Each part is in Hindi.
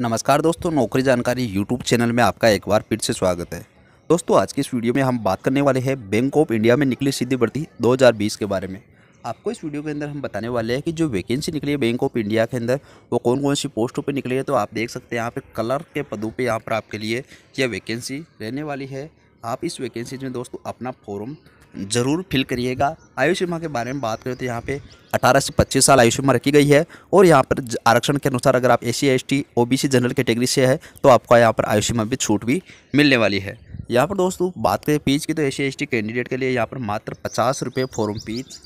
नमस्कार दोस्तों नौकरी जानकारी यूट्यूब चैनल में आपका एक बार फिर से स्वागत है दोस्तों आज की इस वीडियो में हम बात करने वाले हैं बैंक ऑफ इंडिया में निकली सीधी भर्ती 2020 के बारे में आपको इस वीडियो के अंदर हम बताने वाले हैं कि जो वैकेंसी निकली है बैंक ऑफ इंडिया के अंदर वो कौन कौन सी पोस्टों पर निकली है तो आप देख सकते हैं यहाँ पर कलर के पदों पर यहाँ पर आपके लिए यह वैकेंसी रहने वाली है आप इस वैकेंसी में दोस्तों अपना फॉर्म ज़रूर फिल करिएगा आयुष सीमा के बारे में बात करें तो यहाँ पे 18 से 25 साल आयुष सीमा रखी गई है और यहाँ पर आरक्षण के अनुसार अगर आप A C S T O B C general category से है तो आपका यहाँ पर आयुष सीमा भी छूट भी मिलने वाली है यहाँ पर दोस्तों बात करें पीच की तो A C S T candidate के लिए यहाँ पर मात्र पचास रुपये फॉर्म पीच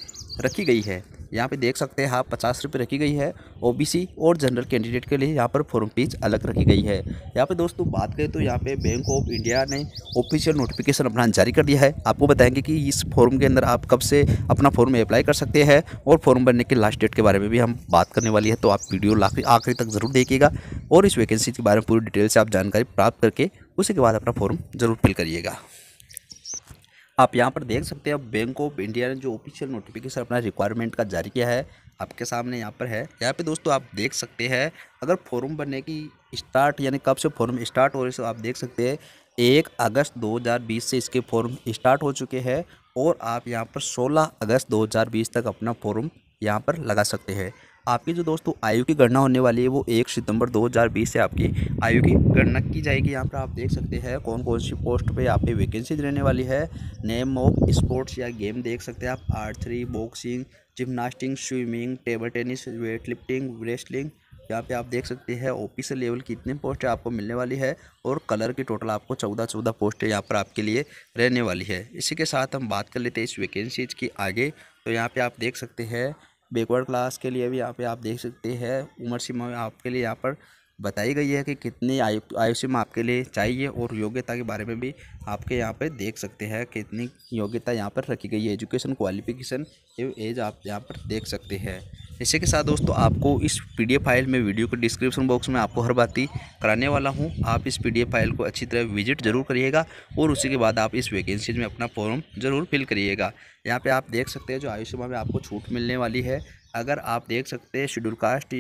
रखी गई है यहाँ पे देख सकते हैं आप हाँ, पचास रुपये रखी गई है ओबीसी और जनरल कैंडिडेट के लिए यहाँ पर फॉर्म फीस अलग रखी गई है यहाँ पे दोस्तों बात करें तो यहाँ पे बैंक ऑफ इंडिया ने ऑफिशियल नोटिफिकेशन अपना जारी कर दिया है आपको बताएंगे कि इस फॉर्म के अंदर आप कब से अपना फॉर्म अप्लाई कर सकते हैं और फॉर्म भरने के लास्ट डेट के बारे में भी हम बात करने वाली है तो आप वीडियो आखिरी तक ज़रूर देखिएगा और इस वैकेंसी के बारे में पूरी डिटेल से आप जानकारी प्राप्त करके उसी के बाद अपना फॉर्म जरूर फिल करिएगा आप यहाँ पर देख सकते हैं बैंक ऑफ इंडिया ने जो ऑफिशियल नोटिफिकेशन अपना रिक्वायरमेंट का जारी किया है आपके सामने यहाँ पर है यहाँ पे दोस्तों आप देख सकते हैं अगर फॉर्म भरने की स्टार्ट यानी कब से फॉर्म स्टार्ट हो रही है आप देख सकते हैं एक अगस्त 2020 से इसके फॉर्म स्टार्ट हो चुके हैं और आप यहाँ पर 16 अगस्त 2020 तक अपना फॉर्म यहाँ पर लगा सकते हैं आपकी जो दोस्तों आयु की गणना होने वाली है वो एक सितंबर 2020 से आपकी आयु की गणना की जाएगी यहाँ पर आप देख सकते हैं कौन कौन सी पोस्ट पे आप पे वैकेंसी रहने वाली है नेम ऑफ स्पोर्ट्स या गेम देख सकते हैं आप archery boxing gymnastic swimming table tennis weight lifting wrestling यहाँ पे आप देख सकते हैं ऑफिसर लेवल की इतनी पोस्ट आपको मिलने वाली है और कलर की टोटल आपको चौदह चौदह पोस्ट यहाँ पर आपके लिए रहने वाली है इसी के साथ हम बात कर लेते हैं इस वैकेंसीज की आगे तो यहाँ पे आप देख सकते हैं बैकवर्ड क्लास के लिए भी यहाँ पे आप देख सकते हैं उम्र सीमा आपके लिए यहाँ पर बताई गई है कि कितनी आयु आयु सीमा आपके लिए चाहिए और योग्यता के बारे में भी आपके यहाँ पर देख सकते हैं कितनी योग्यता यहाँ पर रखी गई है एजुकेशन क्वालिफिकेशन एवं एज आप यहाँ पर देख सकते हैं इसी के साथ दोस्तों आपको इस पीडीएफ फाइल में वीडियो के डिस्क्रिप्शन बॉक्स में आपको हर बात ही कराने वाला हूँ आप इस पीडीएफ फाइल को अच्छी तरह विजिट जरूर करिएगा और उसी के बाद आप इस वैकेंसीज में अपना फॉर्म जरूर फिल करिएगा यहाँ पर आप देख सकते हैं जो आयुष्मान में आपको छूट मिलने वाली है अगर आप देख सकते हैं शेड्यूल कास्ट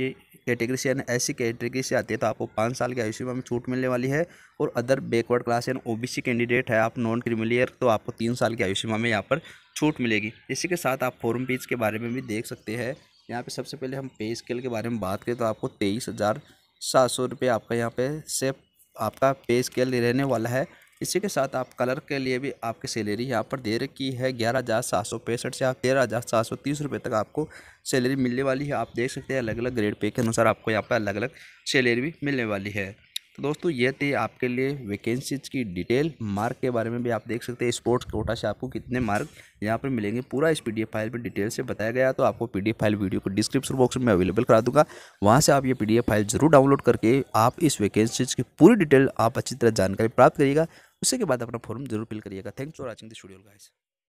कैटेगरी से यानी ऐसी कैटेगरी से आती है तो आपको पाँच साल की आयुष्मान में छूट मिलने वाली है और अदर बैकवर्ड क्लास यानी ओबीसी कैंडिडेट है आप नॉन क्रिमिलियर तो आपको तीन साल की आयुष्मान में यहाँ पर छूट मिलेगी इसी के साथ आप फॉर्म पीज़ के बारे में भी देख सकते हैं यहाँ पे सबसे पहले हम पे स्केल के बारे में बात करें तो आपको तेईस हज़ार सात सौ रुपये आपका यहाँ पे से आपका पे स्केल रहने वाला है इसी के साथ आप कलर के लिए भी आपकी सैलरी यहाँ पर दे रखी है ग्यारह हज़ार सात सौ पैंसठ से आप तेरह हज़ार सात सौ तीस रुपये तक आपको सैलरी मिलने वाली है आप देख सकते हैं अलग अलग ग्रेड पे के अनुसार आपको यहाँ पर अलग अलग सैलरी भी मिलने वाली है तो दोस्तों ये थी आपके लिए वैकेंसीज की डिटेल मार्क के बारे में भी आप देख सकते हैं स्पोर्ट्स कोटा से आपको कितने मार्क यहाँ पर मिलेंगे पूरा इस पीडीएफ फाइल पर डिटेल से बताया गया तो आपको पीडीएफ फाइल वीडियो को डिस्क्रिप्शन बॉक्स में अवेलेबल करा दूंगा वहाँ से आप ये पीडीएफ फाइल जरूर डाउनलोड करके आप इस वैकेंसीज की पूरी डिटेल आप अच्छी तरह जानकारी प्राप्त करिएगा उसके बाद अपना फॉर्म जरूर फिल करिएगा thanks for watching this video guys